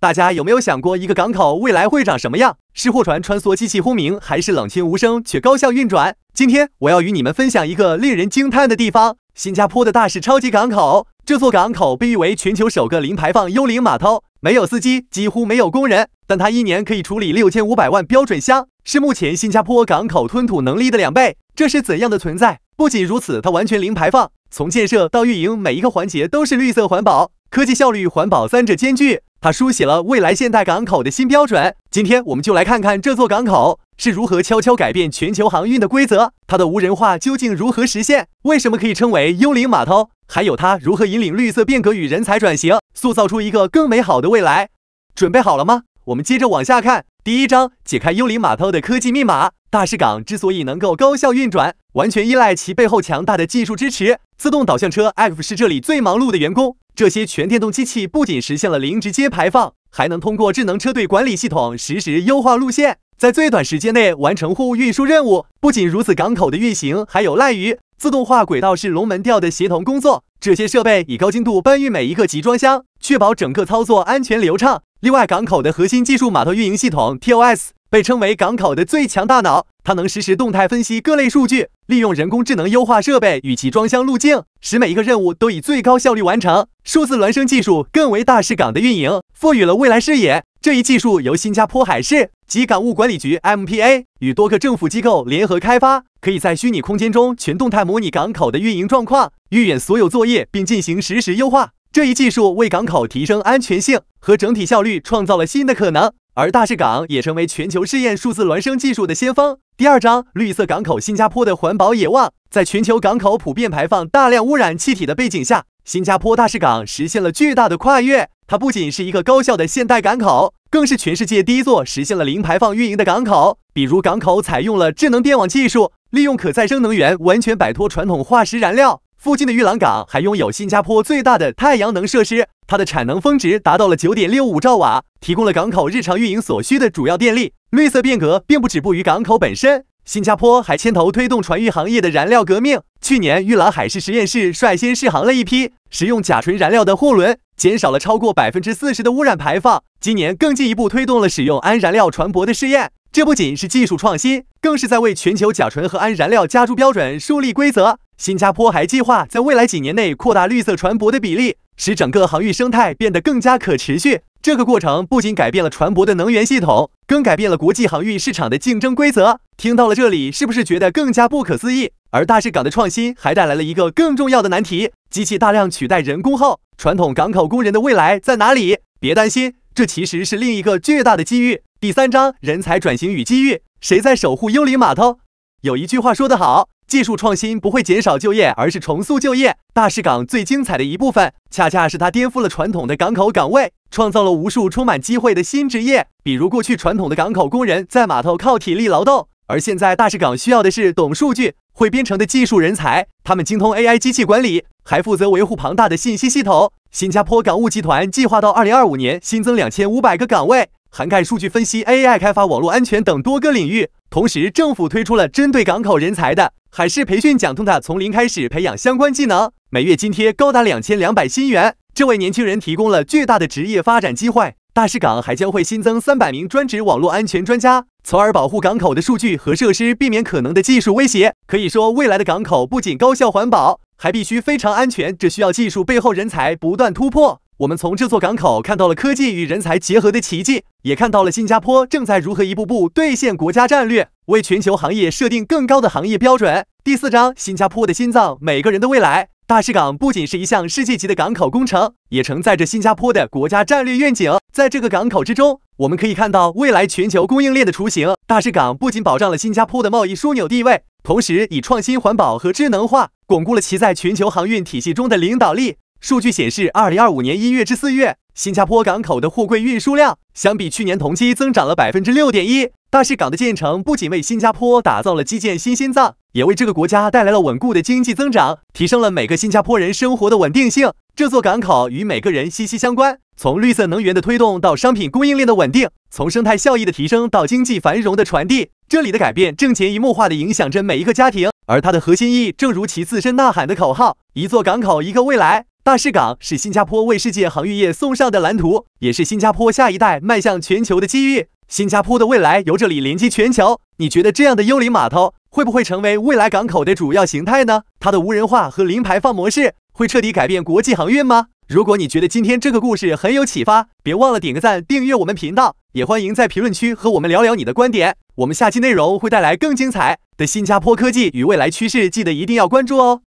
大家有没有想过，一个港口未来会长什么样？是货船穿梭、机器轰鸣，还是冷清无声却高效运转？今天我要与你们分享一个令人惊叹的地方——新加坡的大市超级港口。这座港口被誉为全球首个零排放幽灵码头，没有司机，几乎没有工人，但它一年可以处理六千五百万标准箱，是目前新加坡港口吞吐能力的两倍。这是怎样的存在？不仅如此，它完全零排放，从建设到运营，每一个环节都是绿色环保、科技效率、环保三者兼具。它书写了未来现代港口的新标准。今天我们就来看看这座港口是如何悄悄改变全球航运的规则。它的无人化究竟如何实现？为什么可以称为“幽灵码头”？还有它如何引领绿色变革与人才转型，塑造出一个更美好的未来？准备好了吗？我们接着往下看。第一章：解开幽灵码头的科技密码。大市港之所以能够高效运转，完全依赖其背后强大的技术支持。自动导向车 F 是这里最忙碌的员工。这些全电动机器不仅实现了零直接排放，还能通过智能车队管理系统实时优化路线，在最短时间内完成货物运输任务。不仅如此，港口的运行还有赖于自动化轨道式龙门吊的协同工作。这些设备以高精度搬运每一个集装箱，确保整个操作安全流畅。另外，港口的核心技术码头运营系统 TOS。被称为港口的最强大脑，它能实时动态分析各类数据，利用人工智能优化设备与其装箱路径，使每一个任务都以最高效率完成。数字孪生技术更为大市港的运营赋予了未来视野。这一技术由新加坡海事及港务管理局 （MPA） 与多个政府机构联合开发，可以在虚拟空间中全动态模拟港口的运营状况，预演所有作业并进行实时优化。这一技术为港口提升安全性和整体效率创造了新的可能。而大势港也成为全球试验数字孪生技术的先锋。第二章：绿色港口。新加坡的环保野望，在全球港口普遍排放大量污染气体的背景下，新加坡大势港实现了巨大的跨越。它不仅是一个高效的现代港口，更是全世界第一座实现了零排放运营的港口。比如，港口采用了智能电网技术，利用可再生能源，完全摆脱传统化石燃料。附近的玉兰港还拥有新加坡最大的太阳能设施。它的产能峰值达到了九点六五兆瓦，提供了港口日常运营所需的主要电力。绿色变革并不止步于港口本身，新加坡还牵头推动船运行业的燃料革命。去年，玉兰海事实验室率先试航了一批使用甲醇燃料的货轮，减少了超过百分之四十的污染排放。今年，更进一步推动了使用氨燃料船舶的试验。这不仅是技术创新，更是在为全球甲醇和氨燃料加注标准树立规则。新加坡还计划在未来几年内扩大绿色船舶的比例，使整个航运生态变得更加可持续。这个过程不仅改变了船舶的能源系统，更改变了国际航运市场的竞争规则。听到了这里，是不是觉得更加不可思议？而大市港的创新还带来了一个更重要的难题：机器大量取代人工后，传统港口工人的未来在哪里？别担心，这其实是另一个巨大的机遇。第三章：人才转型与机遇，谁在守护幽灵码头？有一句话说得好。技术创新不会减少就业，而是重塑就业。大视港最精彩的一部分，恰恰是它颠覆了传统的港口岗位，创造了无数充满机会的新职业。比如，过去传统的港口工人在码头靠体力劳动，而现在大视港需要的是懂数据、会编程的技术人才。他们精通 AI 机器管理，还负责维护庞大的信息系统。新加坡港务集团计划到2025年新增2500个岗位，涵盖数据分析、AI 开发、网络安全等多个领域。同时，政府推出了针对港口人才的海事培训奖通卡，从零开始培养相关技能，每月津贴高达两千两百新元，这为年轻人提供了巨大的职业发展机会。大士港还将会新增三百名专职网络安全专家，从而保护港口的数据和设施，避免可能的技术威胁。可以说，未来的港口不仅高效环保，还必须非常安全，这需要技术背后人才不断突破。我们从这座港口看到了科技与人才结合的奇迹，也看到了新加坡正在如何一步步兑现国家战略，为全球行业设定更高的行业标准。第四章：新加坡的心脏，每个人的未来。大市港不仅是一项世界级的港口工程，也承载着新加坡的国家战略愿景。在这个港口之中，我们可以看到未来全球供应链的雏形。大市港不仅保障了新加坡的贸易枢纽地位，同时以创新、环保和智能化，巩固了其在全球航运体系中的领导力。数据显示，二零二五年一月至四月，新加坡港口的货柜运输量相比去年同期增长了百分之六点一。大市港的建成不仅为新加坡打造了基建新心脏，也为这个国家带来了稳固的经济增长，提升了每个新加坡人生活的稳定性。这座港口与每个人息息相关，从绿色能源的推动到商品供应链的稳定，从生态效益的提升到经济繁荣的传递，这里的改变正潜移默化地影响着每一个家庭。而它的核心意，义，正如其自身呐喊的口号：一座港口，一个未来。大士港是新加坡为世界航运业送上的蓝图，也是新加坡下一代迈向全球的机遇。新加坡的未来由这里连接全球。你觉得这样的幽灵码头会不会成为未来港口的主要形态呢？它的无人化和零排放模式会彻底改变国际航运吗？如果你觉得今天这个故事很有启发，别忘了点个赞，订阅我们频道，也欢迎在评论区和我们聊聊你的观点。我们下期内容会带来更精彩的新加坡科技与未来趋势，记得一定要关注哦。